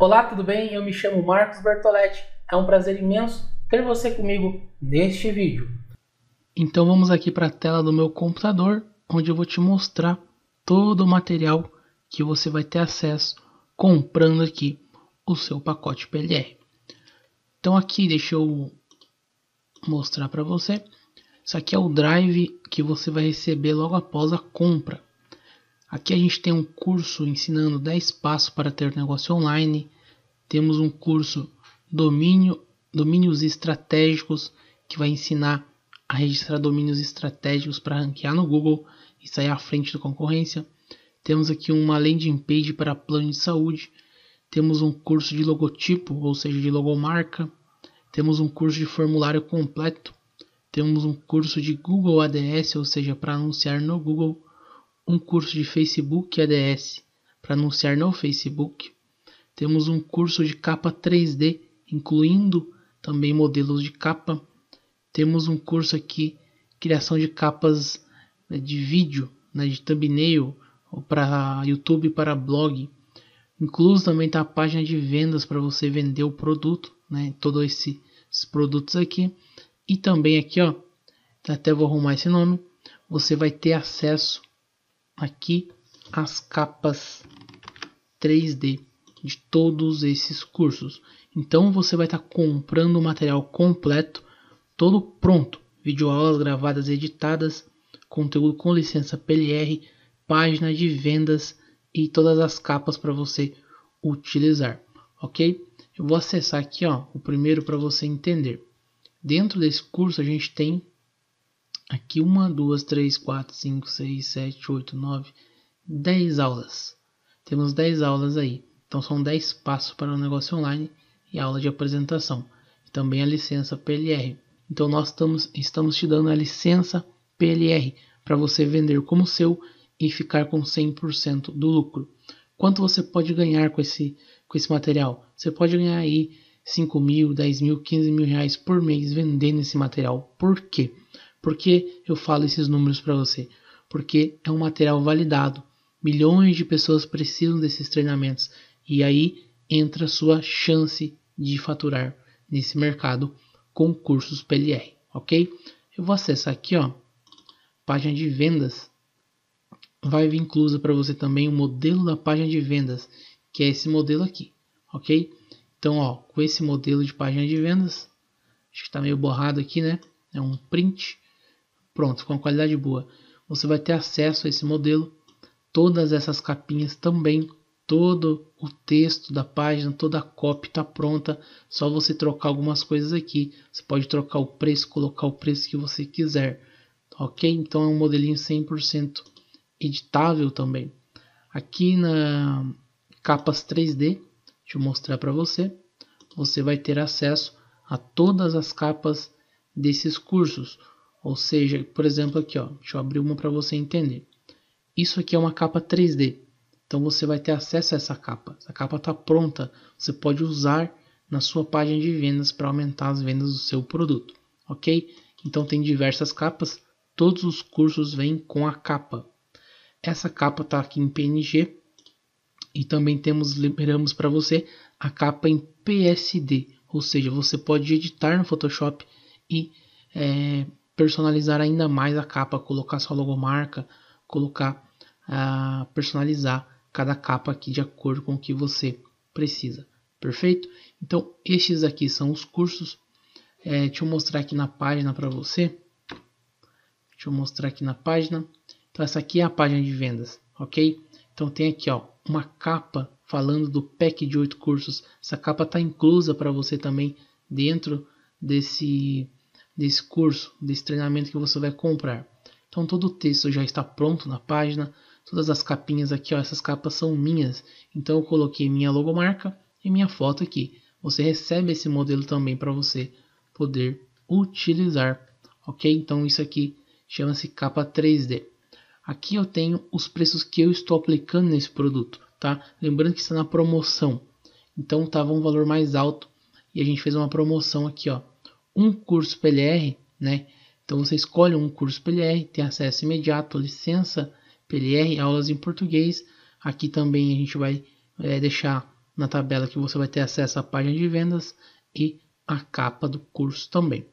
Olá, tudo bem? Eu me chamo Marcos Bertoletti. É um prazer imenso ter você comigo neste vídeo. Então vamos aqui para a tela do meu computador, onde eu vou te mostrar todo o material que você vai ter acesso comprando aqui o seu pacote PLR. Então aqui deixa eu mostrar para você. Isso aqui é o drive que você vai receber logo após a compra. Aqui a gente tem um curso ensinando 10 passos para ter negócio online. Temos um curso domínio, domínios estratégicos que vai ensinar a registrar domínios estratégicos para ranquear no Google e sair à frente da concorrência. Temos aqui uma landing page para plano de saúde. Temos um curso de logotipo, ou seja, de logomarca. Temos um curso de formulário completo. Temos um curso de Google ADS, ou seja, para anunciar no Google um curso de Facebook ADS para anunciar no Facebook. Temos um curso de capa 3D, incluindo também modelos de capa. Temos um curso aqui, criação de capas né, de vídeo, né, de thumbnail, para YouTube, para blog. Incluso também está a página de vendas para você vender o produto, né, todos esse, esses produtos aqui. E também aqui, ó, até vou arrumar esse nome, você vai ter acesso aqui as capas 3D de todos esses cursos. Então você vai estar tá comprando o material completo, todo pronto, videoaulas gravadas e editadas, conteúdo com licença PLR, página de vendas e todas as capas para você utilizar, ok? Eu vou acessar aqui ó, o primeiro para você entender. Dentro desse curso a gente tem Aqui uma, duas, três, quatro, cinco, seis, sete, oito, nove, dez aulas. Temos dez aulas aí. Então são dez passos para o negócio online e aula de apresentação. Também a licença PLR. Então nós estamos, estamos te dando a licença PLR para você vender como seu e ficar com 100% do lucro. Quanto você pode ganhar com esse, com esse material? Você pode ganhar aí 5 mil, 10 mil, 15 mil reais por mês vendendo esse material. Por quê? Por que eu falo esses números para você? Porque é um material validado. Milhões de pessoas precisam desses treinamentos. E aí entra a sua chance de faturar nesse mercado com cursos PLR, ok? Eu vou acessar aqui, ó, página de vendas. Vai vir inclusa para você também o modelo da página de vendas, que é esse modelo aqui, ok? Então, ó, com esse modelo de página de vendas, acho que está meio borrado aqui, né? É um print. Pronto, com qualidade boa. Você vai ter acesso a esse modelo, todas essas capinhas também, todo o texto da página, toda a copy está pronta. Só você trocar algumas coisas aqui. Você pode trocar o preço, colocar o preço que você quiser, ok? Então é um modelinho 100% editável também. Aqui na capas 3D, deixa eu mostrar para você, você vai ter acesso a todas as capas desses cursos. Ou seja, por exemplo aqui, ó, deixa eu abrir uma para você entender. Isso aqui é uma capa 3D. Então você vai ter acesso a essa capa. Essa capa está pronta. Você pode usar na sua página de vendas para aumentar as vendas do seu produto, ok? Então tem diversas capas. Todos os cursos vêm com a capa. Essa capa está aqui em PNG e também temos liberamos para você a capa em PSD, ou seja, você pode editar no Photoshop e é, personalizar ainda mais a capa, colocar sua logomarca, colocar, uh, personalizar cada capa aqui de acordo com o que você precisa, perfeito? Então estes aqui são os cursos, é, deixa eu mostrar aqui na página para você, deixa eu mostrar aqui na página, então essa aqui é a página de vendas, ok? Então tem aqui ó, uma capa falando do pack de oito cursos, essa capa está inclusa para você também dentro desse desse curso, desse treinamento que você vai comprar. Então todo o texto já está pronto na página, todas as capinhas aqui, ó, essas capas são minhas. Então eu coloquei minha logomarca e minha foto aqui. Você recebe esse modelo também para você poder utilizar, ok? Então isso aqui chama-se capa 3D. Aqui eu tenho os preços que eu estou aplicando nesse produto, tá? Lembrando que está na promoção, então estava um valor mais alto e a gente fez uma promoção aqui, ó, um curso PLR, né? Então você escolhe um curso PLR, tem acesso imediato à licença PLR, aulas em português. Aqui também a gente vai é, deixar na tabela que você vai ter acesso à página de vendas e a capa do curso também.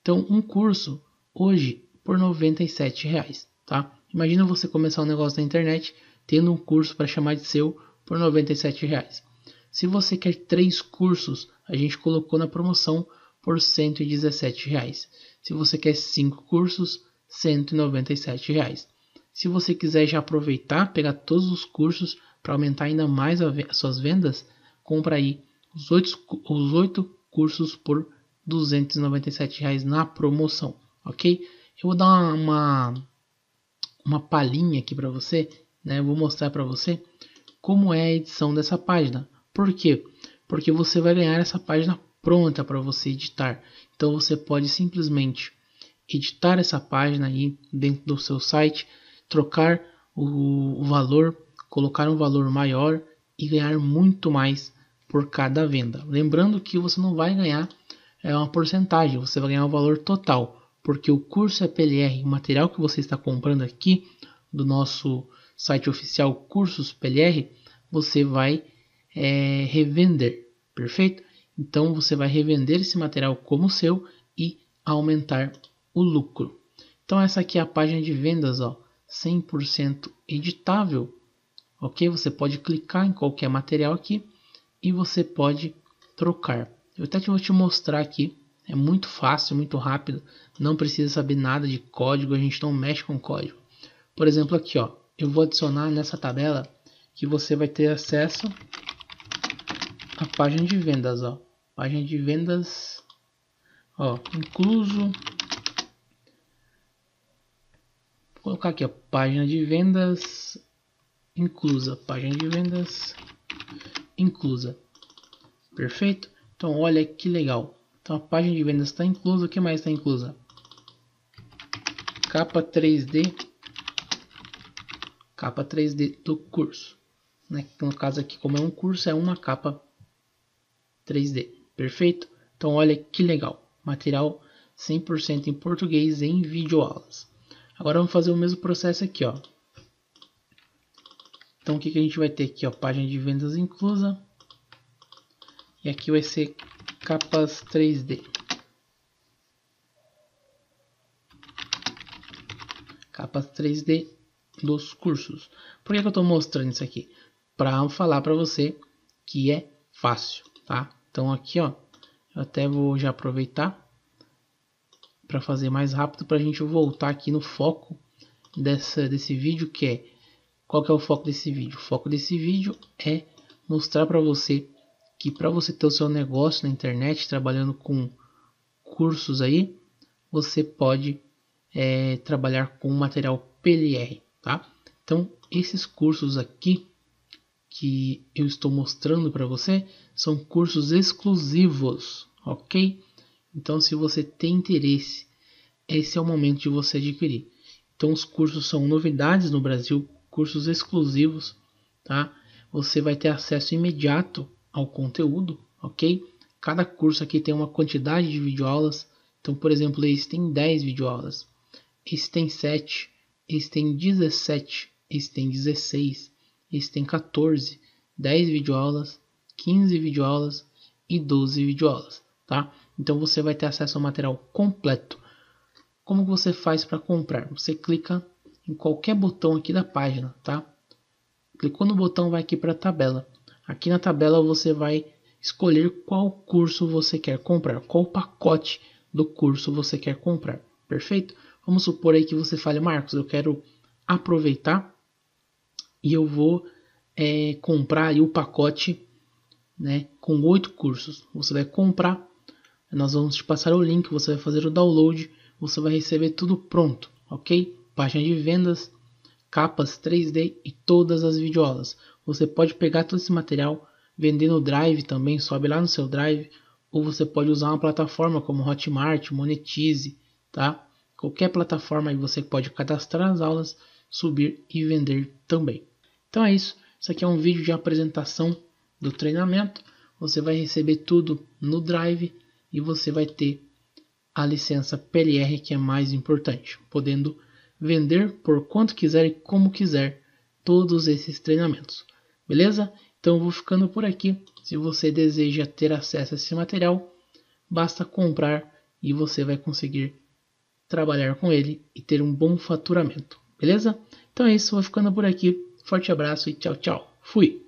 Então um curso hoje por R$ 97,00, tá? Imagina você começar um negócio na internet tendo um curso para chamar de seu por R$ 97,00. Se você quer três cursos, a gente colocou na promoção por R$ 117,00. Se você quer 5 cursos, R$ 197,00. Se você quiser já aproveitar, pegar todos os cursos para aumentar ainda mais as suas vendas, compra aí os 8, os 8 cursos por R$ 297,00 na promoção, ok? Eu vou dar uma, uma palhinha aqui para você, né? Eu vou mostrar para você como é a edição dessa página. Por quê? Porque você vai ganhar essa página pronta para você editar. Então você pode simplesmente editar essa página aí dentro do seu site, trocar o, valor, colocar um valor maior e ganhar muito mais por cada venda. Lembrando que você não vai ganhar é uma porcentagem, você vai ganhar o valor total, porque o curso PLR, o material que você está comprando aqui do nosso site oficial Cursos PLR, você vai é, revender, perfeito? Então você vai revender esse material como seu e aumentar o lucro. Então essa aqui é a página de vendas, ó, 100% editável. OK? Você pode clicar em qualquer material aqui e você pode trocar. Eu até vou te mostrar aqui, é muito fácil, muito rápido, não precisa saber nada de código, a gente não mexe com código. Por exemplo, aqui, ó, eu vou adicionar nessa tabela que você vai ter acesso a página de vendas, ó. Página de vendas, ó, incluso. Vou colocar aqui a página de vendas inclusa, página de vendas inclusa. Perfeito? Então olha que legal. Então a página de vendas está inclusa, o que mais está inclusa? Capa 3D, capa 3D do curso. Né? No caso aqui, como é um curso, é uma capa 3D, perfeito? Então olha que legal, material 100% em português em videoaulas. Agora vamos fazer o mesmo processo aqui, ó. Então o que, que a gente vai ter aqui, ó, página de vendas inclusa. E aqui vai ser capas 3D. Capas 3D dos cursos. Por que, que eu estou mostrando isso aqui? Para falar para você que é fácil, tá? Então aqui, ó, eu até vou já aproveitar para fazer mais rápido para a gente voltar aqui no foco dessa, desse vídeo que é qual que é o foco desse vídeo? O foco desse vídeo é mostrar para você que para você ter o seu negócio na internet trabalhando com cursos aí, você pode é, trabalhar com material PLR, tá? Então esses cursos aqui que eu estou mostrando para você são cursos exclusivos, ok? Então, se você tem interesse, esse é o momento de você adquirir. Então, os cursos são novidades no Brasil, cursos exclusivos, tá? Você vai ter acesso imediato ao conteúdo, ok? Cada curso aqui tem uma quantidade de videoaulas. Então, por exemplo, esse tem 10 videoaulas, esse tem 7, esse tem 17, esse tem 16, esse tem 14, 10 videoaulas, 15 videoaulas e 12 videoaulas, tá? Então você vai ter acesso ao material completo. Como você faz para comprar? Você clica em qualquer botão aqui da página, tá? Clicou no botão, vai aqui para a tabela. Aqui na tabela você vai escolher qual curso você quer comprar, qual pacote do curso você quer comprar, perfeito? Vamos supor aí que você fale, Marcos, eu quero aproveitar e eu vou é, comprar o pacote né, com oito cursos. Você vai comprar, nós vamos te passar o link, você vai fazer o download, você vai receber tudo pronto, ok? Página de vendas, capas 3D e todas as videoaulas. Você pode pegar todo esse material, vender no Drive também, sobe lá no seu Drive, ou você pode usar uma plataforma como Hotmart, Monetize, tá? Qualquer plataforma aí você pode cadastrar as aulas, subir e vender também. Então é isso. Isso aqui é um vídeo de apresentação do treinamento. Você vai receber tudo no Drive e você vai ter a licença PLR que é mais importante, podendo vender por quanto quiser e como quiser todos esses treinamentos. Beleza? Então vou ficando por aqui. Se você deseja ter acesso a esse material, basta comprar e você vai conseguir trabalhar com ele e ter um bom faturamento. Beleza? Então é isso, vou ficando por aqui. Forte abraço e tchau, tchau. Fui!